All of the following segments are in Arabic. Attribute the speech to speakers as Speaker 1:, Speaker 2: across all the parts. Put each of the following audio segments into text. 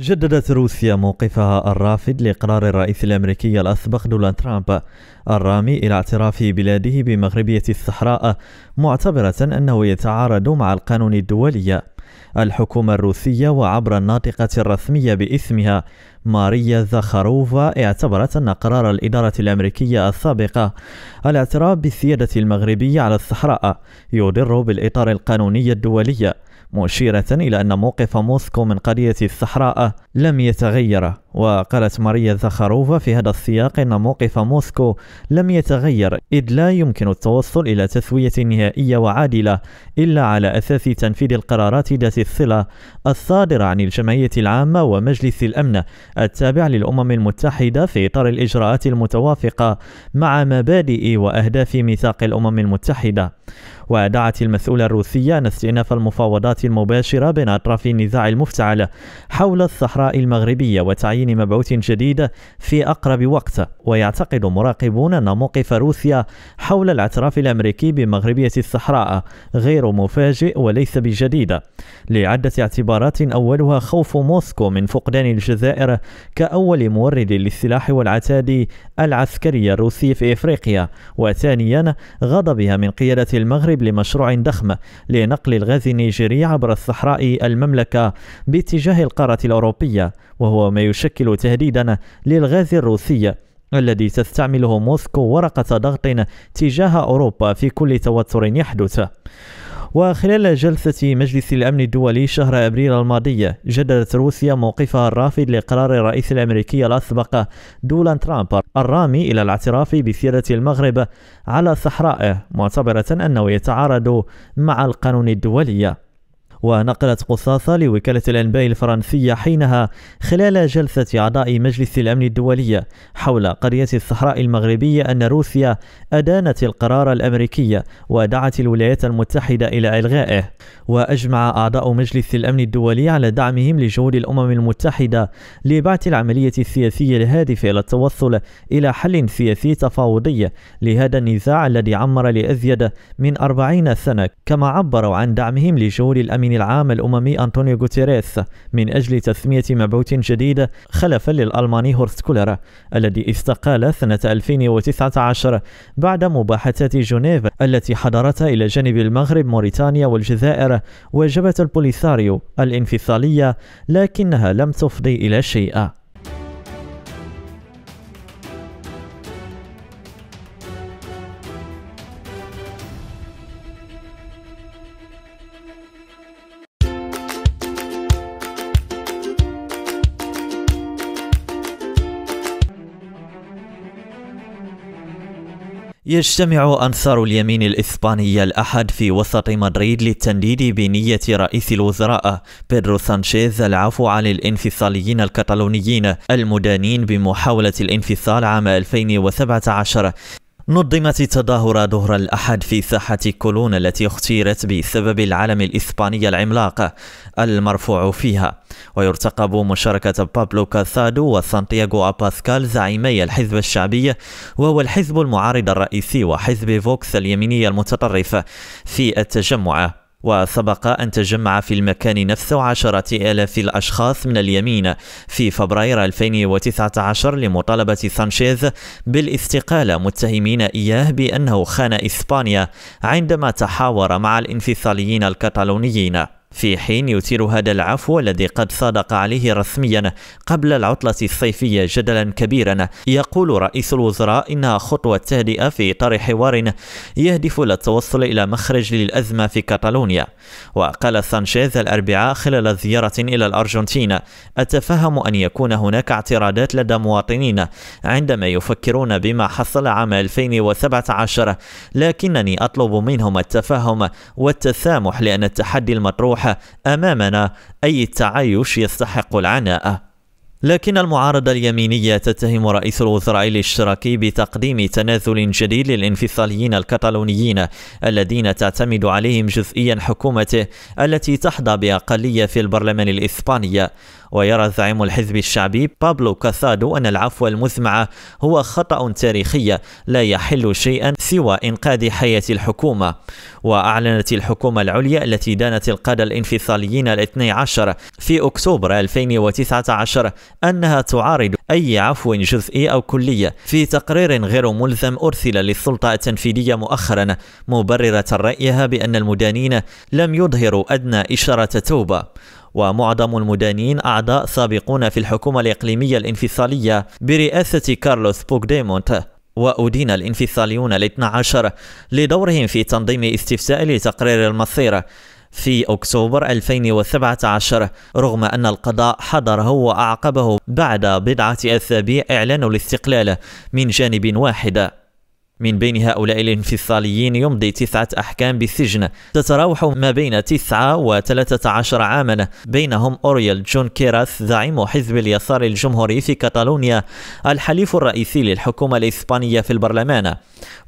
Speaker 1: جددت روسيا موقفها الرافض لقرار الرئيس الأمريكي الأسبق دونالد ترامب الرامي إلى اعتراف بلاده بمغربية الصحراء معتبرة أنه يتعارض مع القانون الدولي الحكومة الروسية وعبر الناطقة الرسمية باسمها ماريا زاخروفا اعتبرت أن قرار الإدارة الأمريكية السابقة الاعتراف بالسيادة المغربية على الصحراء يضر بالإطار القانوني الدولي مشيرة إلى أن موقف موسكو من قضية الصحراء لم يتغير وقالت ماريا زخاروفا في هذا السياق أن موقف موسكو لم يتغير إذ لا يمكن التوصل إلى تسوية نهائية وعادلة إلا على أساس تنفيذ القرارات ذات الصلة الصادرة عن الجمعية العامة ومجلس الأمن التابع للأمم المتحدة في إطار الإجراءات المتوافقة مع مبادئ وأهداف ميثاق الأمم المتحدة ودعت المسؤولة الروسية أن استئناف المفاوضات المباشرة بين أطراف النزاع المفتعل حول الصحراء المغربية وتعيين تعيين مبعوث جديد في أقرب وقت ويعتقد مراقبون أن موقف روسيا حول الاعتراف الأمريكي بمغربية الصحراء غير مفاجئ وليس بجديد لعدة اعتبارات أولها خوف موسكو من فقدان الجزائر كأول مورد للسلاح والعتاد العسكري الروسي في إفريقيا وثانيا غضبها من قيادة المغرب لمشروع ضخم لنقل الغاز النيجيري عبر الصحراء المملكة باتجاه القارة الأوروبية وهو ما يشكل يشكل تهديدا للغاز الروسي الذي تستعمله موسكو ورقة ضغط تجاه أوروبا في كل توتر يحدث وخلال جلسة مجلس الأمن الدولي شهر أبريل الماضي جددت روسيا موقفها الرافض لقرار الرئيس الأمريكي الأسبق دونالد ترامب الرامي إلى الاعتراف بسيرة المغرب على صحرائه معتبرة أنه يتعارض مع القانون الدولي ونقلت قصاصة لوكالة الأنباء الفرنسية حينها خلال جلسة أعضاء مجلس الأمن الدولي حول قرية الصحراء المغربية أن روسيا أدانت القرار الأمريكي ودعت الولايات المتحدة إلى إلغائه وأجمع أعضاء مجلس الأمن الدولي على دعمهم لجهود الأمم المتحدة لبعث العملية السياسية الهادفة إلى التوصل إلى حل سياسي تفاوضي لهذا النزاع الذي عمر لأزيد من 40 سنة كما عبروا عن دعمهم لجهود الأمن العام الأممي أنطونيو غوتيريث من أجل تسمية مبعوث جديد خلفا للألماني هورست كولر الذي استقال سنة 2019 بعد مباحثات جنيف التي حضرتها إلى جانب المغرب موريتانيا والجزائر وجبهة البوليساريو الانفصالية لكنها لم تفضي إلى شيء يجتمع أنصار اليمين الإسبانية الأحد في وسط مدريد للتنديد بنية رئيس الوزراء بيدرو سانشيز العفو عن الانفصاليين الكتالونيين المدانين بمحاولة الانفصال عام 2017 نظمت التظاهرة ظهر الأحد في ساحة كولون التي اختيرت بسبب العلم الإسباني العملاق المرفوع فيها ويرتقب مشاركة بابلو كاسادو وسانتياغو أباسكال زعيمي الحزب الشعبي وهو الحزب المعارض الرئيسي وحزب فوكس اليميني المتطرف في التجمع وسبق أن تجمع في المكان نفسه عشرة آلاف الأشخاص من اليمين في فبراير 2019 لمطالبة سانشيز بالاستقالة متهمين إياه بأنه خان إسبانيا عندما تحاور مع الانفصاليين الكتالونيين في حين يثير هذا العفو الذي قد صادق عليه رسميا قبل العطلة الصيفية جدلا كبيرا يقول رئيس الوزراء إنها خطوة تهدئة في إطار حوار يهدف إلى التوصل إلى مخرج للأزمة في كاتالونيا وقال سانشيز الأربعاء خلال زيارة إلى الأرجنتين أتفهم أن يكون هناك اعتراضات لدى مواطنين عندما يفكرون بما حصل عام 2017 لكنني أطلب منهم التفهم والتسامح لأن التحدي المطروح أمامنا أي التعايش يستحق العناء لكن المعارضة اليمينية تتهم رئيس الوزراء الاشتراكي بتقديم تنازل جديد للانفصاليين الكتالونيين الذين تعتمد عليهم جزئيا حكومته التي تحظى بأقلية في البرلمان الإسباني ويرى زعيم الحزب الشعبي بابلو كاسادو أن العفو المزمع هو خطأ تاريخي لا يحل شيئا سوى إنقاذ حياة الحكومة وأعلنت الحكومة العليا التي دانت القادة الانفصاليين الاثني عشر في أكتوبر 2019 أنها تعارض أي عفو جزئي أو كلي في تقرير غير ملزم أرسل للسلطة التنفيذية مؤخرا مبررة رأيها بأن المدانين لم يظهروا أدنى إشارة توبة ومعظم المدانين أعضاء سابقون في الحكومة الإقليمية الانفصالية برئاسة كارلوس بوكديمونت وأدين الانفصاليون الاثنى عشر لدورهم في تنظيم استفتاء لتقرير المصير في أكتوبر 2017 رغم أن القضاء حضره وأعقبه بعد بضعة أسابيع إعلان الاستقلال من جانب واحد من بين هؤلاء الانفصاليين يمضي تسعة أحكام بالسجن تتراوح ما بين تسعة و عشر عاما بينهم أوريل جون كيراس زعيم حزب اليسار الجمهوري في كاتالونيا الحليف الرئيسي للحكومة الإسبانية في البرلمان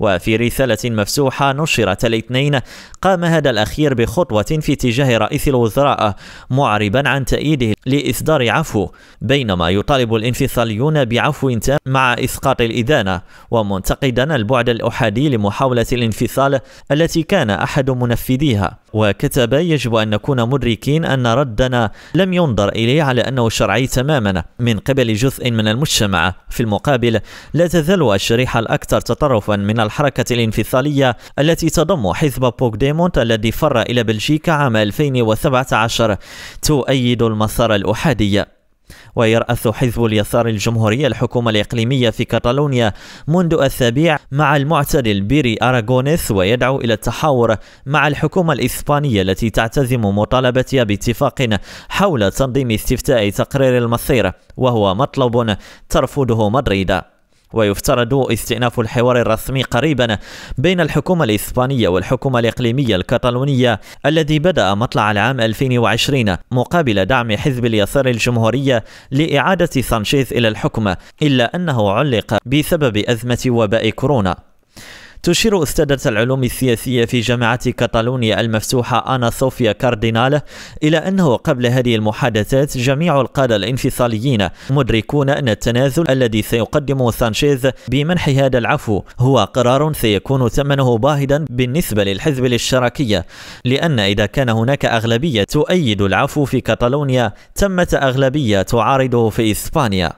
Speaker 1: وفي رسالة مفتوحة نشرت الاثنين قام هذا الأخير بخطوة في اتجاه رئيس الوزراء معربا عن تأييده لإصدار عفو بينما يطالب الانفصاليون بعفو تام مع إسقاط الإدانة ومنتقدا البعد الأحادي لمحاولة الانفصال التي كان أحد منفذيها وكتب يجب أن نكون مدركين أن ردنا لم ينظر إليه على أنه شرعي تماما من قبل جزء من المجتمع في المقابل لا تزال الشريحة الأكثر تطرفا من الحركة الانفصالية التي تضم حزب بوكديمونت الذي فر إلى بلجيكا عام 2017 تؤيد المسار الأحادي ويرأس حزب اليسار الجمهوري الحكومة الإقليمية في كاتالونيا منذ أسابيع مع المعتدل بيري أراغونيس ويدعو إلى التحاور مع الحكومة الإسبانية التي تعتزم مطالبتها باتفاق حول تنظيم استفتاء تقرير المصير وهو مطلب ترفضه مدريد ويفترض استئناف الحوار الرسمي قريبا بين الحكومة الإسبانية والحكومة الإقليمية الكتالونية الذي بدأ مطلع العام 2020 مقابل دعم حزب اليسار الجمهورية لإعادة سانشيز إلى الحكم إلا أنه علق بسبب أزمة وباء كورونا تشير أستاذة العلوم السياسية في جامعة كاتالونيا المفتوحة أنا صوفيا كاردينال إلى أنه قبل هذه المحادثات جميع القادة الانفصاليين مدركون أن التنازل الذي سيقدمه سانشيز بمنح هذا العفو هو قرار سيكون ثمنه باهظا بالنسبة للحزب الاشتراكية لأن إذا كان هناك أغلبية تؤيد العفو في كاتالونيا تمت أغلبية تعارضه في إسبانيا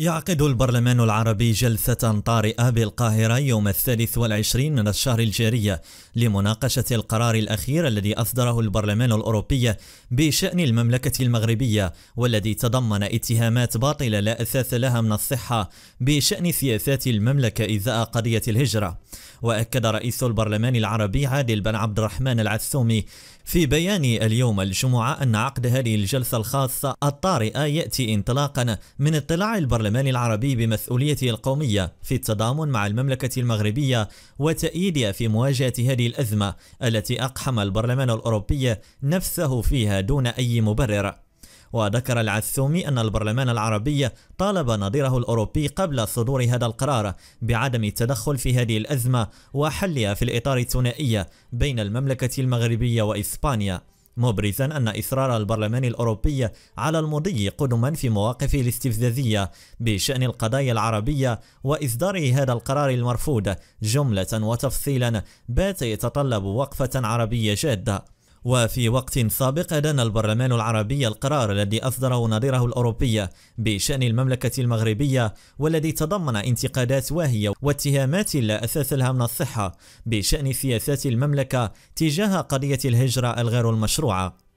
Speaker 1: يعقد البرلمان العربي جلسة طارئة بالقاهرة يوم الثالث والعشرين من الشهر الجاري لمناقشة القرار الأخير الذي أصدره البرلمان الأوروبي بشأن المملكة المغربية والذي تضمن اتهامات باطلة لا أساس لها من الصحة بشأن سياسات المملكة إزاء قضية الهجرة وأكد رئيس البرلمان العربي عادل بن عبد الرحمن العثومي في بيان اليوم الجمعة أن عقد هذه الجلسة الخاصة الطارئة يأتي انطلاقا من اطلاع البرلمان العربي بمسؤوليته القومية في التضامن مع المملكة المغربية وتأييدها في مواجهة هذه الأزمة التي أقحم البرلمان الأوروبي نفسه فيها دون أي مبرر وذكر العثومي أن البرلمان العربي طالب نظيره الأوروبي قبل صدور هذا القرار بعدم التدخل في هذه الأزمة وحلها في الإطار الثنائي بين المملكة المغربية وإسبانيا مبرزا أن إصرار البرلمان الأوروبي على المضي قدما في مواقفه الاستفزازية بشأن القضايا العربية وإصدار هذا القرار المرفوض جملة وتفصيلا بات يتطلب وقفة عربية جادة وفي وقت سابق أدان البرلمان العربي القرار الذي أصدره نظيره الأوروبية بشأن المملكة المغربية والذي تضمن انتقادات واهية واتهامات لا أساس لها من الصحة بشأن سياسات المملكة تجاه قضية الهجرة الغير المشروعة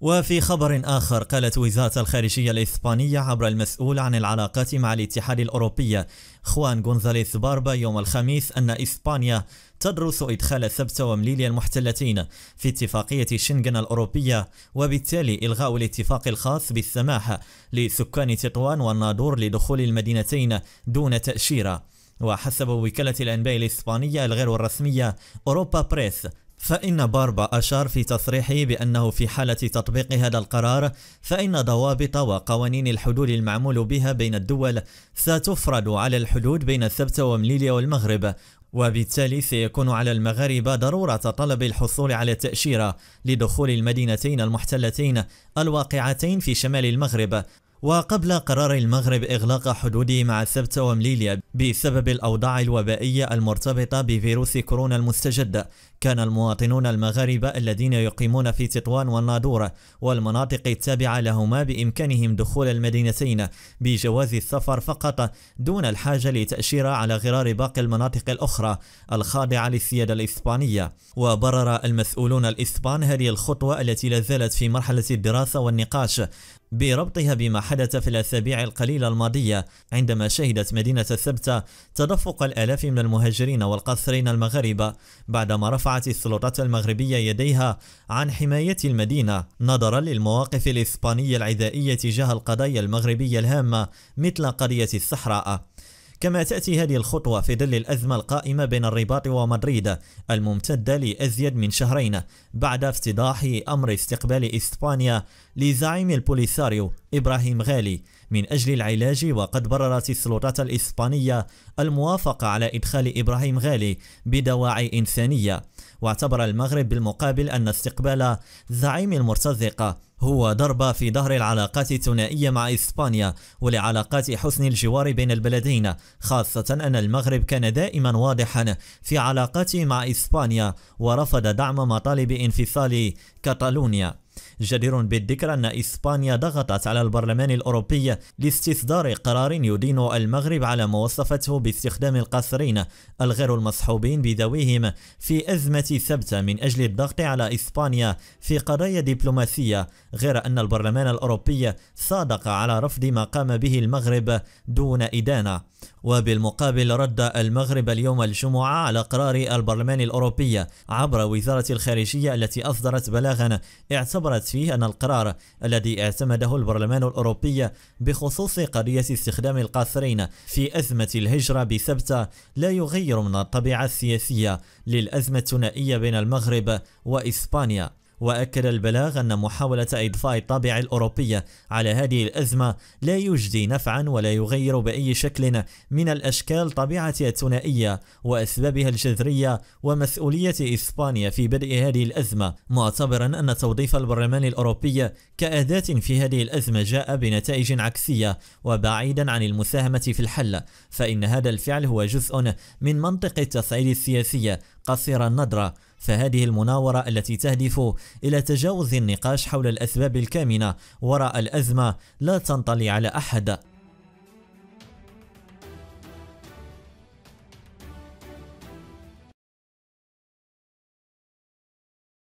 Speaker 1: وفي خبر آخر قالت وزارة الخارجية الإسبانية عبر المسؤول عن العلاقات مع الاتحاد الأوروبي خوان غونزاليس باربا يوم الخميس أن إسبانيا تدرس إدخال سبت ومليليا المحتلتين في اتفاقية شنغن الأوروبية وبالتالي إلغاء الاتفاق الخاص بالسماح لسكان تطوان والنادور لدخول المدينتين دون تأشيرة وحسب وكالة الأنباء الإسبانية الغير الرسمية أوروبا بريس فإن باربا أشار في تصريحه بأنه في حالة تطبيق هذا القرار فإن ضوابط وقوانين الحدود المعمول بها بين الدول ستفرض على الحدود بين السبت ومليليا والمغرب وبالتالي سيكون على المغاربة ضرورة طلب الحصول على تأشيرة لدخول المدينتين المحتلتين الواقعتين في شمال المغرب وقبل قرار المغرب إغلاق حدوده مع السبت ومليليا بسبب الأوضاع الوبائية المرتبطة بفيروس كورونا المستجد كان المواطنون المغاربة الذين يقيمون في تطوان والنادورة والمناطق التابعة لهما بإمكانهم دخول المدينتين بجواز السفر فقط دون الحاجة لتأشيرة على غرار باقي المناطق الأخرى الخاضعة للسيادة الإسبانية وبرر المسؤولون الإسبان هذه الخطوة التي لا زالت في مرحلة الدراسة والنقاش بربطها بما حدث في الأسابيع القليلة الماضية عندما شهدت مدينة الثبتة تدفق الآلاف من المهاجرين والقاصرين المغاربة بعدما رفعت السلطات المغربية يديها عن حماية المدينة نظرا للمواقف الإسبانية العدائية تجاه القضايا المغربية الهامة مثل قضية الصحراء كما تأتي هذه الخطوة في ظل الأزمة القائمة بين الرباط ومدريد الممتدة لأزيد من شهرين بعد افتضاح أمر استقبال إسبانيا لزعيم البوليساريو إبراهيم غالي من أجل العلاج وقد بررت السلطات الإسبانية الموافقة على إدخال إبراهيم غالي بدواعي إنسانية واعتبر المغرب بالمقابل أن استقبال زعيم المرتزقة هو ضربة في ظهر العلاقات الثنائية مع إسبانيا ولعلاقات حسن الجوار بين البلدين خاصة أن المغرب كان دائما واضحا في علاقاته مع إسبانيا ورفض دعم مطالب انفصال كاتالونيا جدير بالذكر أن إسبانيا ضغطت على البرلمان الأوروبي لاستصدار قرار يدين المغرب على ما وصفته باستخدام القاصرين الغير المصحوبين بذويهم في أزمة ثبتة من أجل الضغط على إسبانيا في قضايا دبلوماسية غير أن البرلمان الأوروبي صادق على رفض ما قام به المغرب دون إدانة وبالمقابل رد المغرب اليوم الجمعة على قرار البرلمان الأوروبي عبر وزارة الخارجية التي أصدرت بلاغا اعتبر عبرت فيه أن القرار الذي اعتمده البرلمان الأوروبي بخصوص قضية استخدام القاصرين في أزمة الهجرة بسبتة لا يغير من الطبيعة السياسية للأزمة الثنائية بين المغرب وإسبانيا وأكد البلاغ أن محاولة إضفاء الطابع الأوروبي على هذه الأزمة لا يجدي نفعا ولا يغير بأي شكل من الأشكال طبيعة الثنائية وأسبابها الجذرية ومسؤولية إسبانيا في بدء هذه الأزمة معتبرا أن توظيف البرلمان الأوروبي كأداة في هذه الأزمة جاء بنتائج عكسية وبعيدا عن المساهمة في الحل فإن هذا الفعل هو جزء من منطق التصعيد السياسي قصيرة النظرة فهذه المناورة التي تهدف إلى تجاوز النقاش حول الأسباب الكامنة وراء الأزمة لا تنطلي على أحد